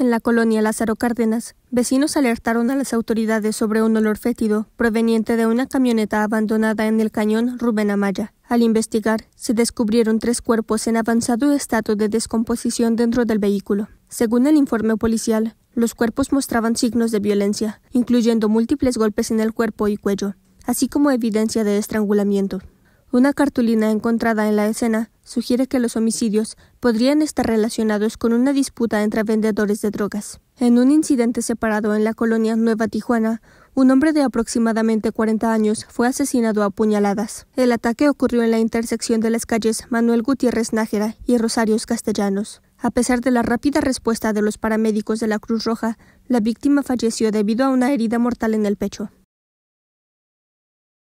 En la colonia Lázaro Cárdenas, vecinos alertaron a las autoridades sobre un olor fétido proveniente de una camioneta abandonada en el cañón Rubén Amaya. Al investigar, se descubrieron tres cuerpos en avanzado estado de descomposición dentro del vehículo. Según el informe policial, los cuerpos mostraban signos de violencia, incluyendo múltiples golpes en el cuerpo y cuello, así como evidencia de estrangulamiento. Una cartulina encontrada en la escena sugiere que los homicidios podrían estar relacionados con una disputa entre vendedores de drogas. En un incidente separado en la colonia Nueva Tijuana, un hombre de aproximadamente 40 años fue asesinado a puñaladas. El ataque ocurrió en la intersección de las calles Manuel Gutiérrez Nájera y Rosarios Castellanos. A pesar de la rápida respuesta de los paramédicos de la Cruz Roja, la víctima falleció debido a una herida mortal en el pecho.